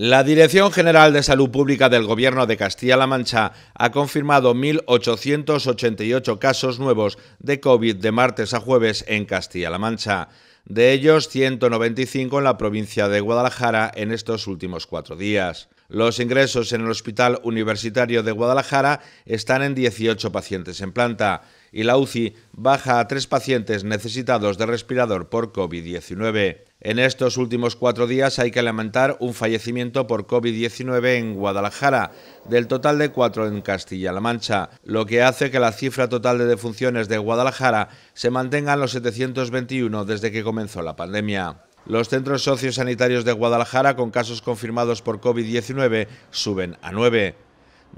La Dirección General de Salud Pública del Gobierno de Castilla-La Mancha ha confirmado 1.888 casos nuevos de COVID de martes a jueves en Castilla-La Mancha. De ellos, 195 en la provincia de Guadalajara en estos últimos cuatro días. Los ingresos en el Hospital Universitario de Guadalajara están en 18 pacientes en planta y la UCI baja a tres pacientes necesitados de respirador por COVID-19. En estos últimos cuatro días hay que lamentar un fallecimiento por COVID-19 en Guadalajara, del total de cuatro en Castilla-La Mancha, lo que hace que la cifra total de defunciones de Guadalajara se mantenga en los 721 desde que comenzó la pandemia. Los centros sociosanitarios de Guadalajara con casos confirmados por COVID-19 suben a nueve.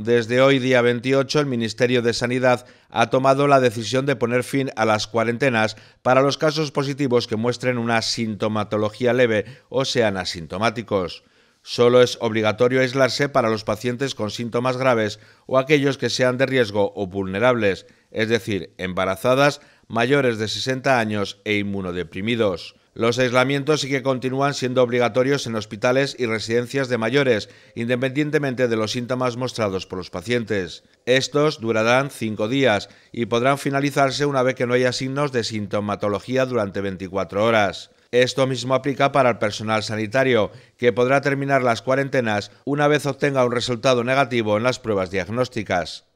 Desde hoy, día 28, el Ministerio de Sanidad ha tomado la decisión de poner fin a las cuarentenas para los casos positivos que muestren una sintomatología leve o sean asintomáticos. Solo es obligatorio aislarse para los pacientes con síntomas graves o aquellos que sean de riesgo o vulnerables, es decir, embarazadas, mayores de 60 años e inmunodeprimidos. Los aislamientos sí que continúan siendo obligatorios en hospitales y residencias de mayores, independientemente de los síntomas mostrados por los pacientes. Estos durarán cinco días y podrán finalizarse una vez que no haya signos de sintomatología durante 24 horas. Esto mismo aplica para el personal sanitario, que podrá terminar las cuarentenas una vez obtenga un resultado negativo en las pruebas diagnósticas.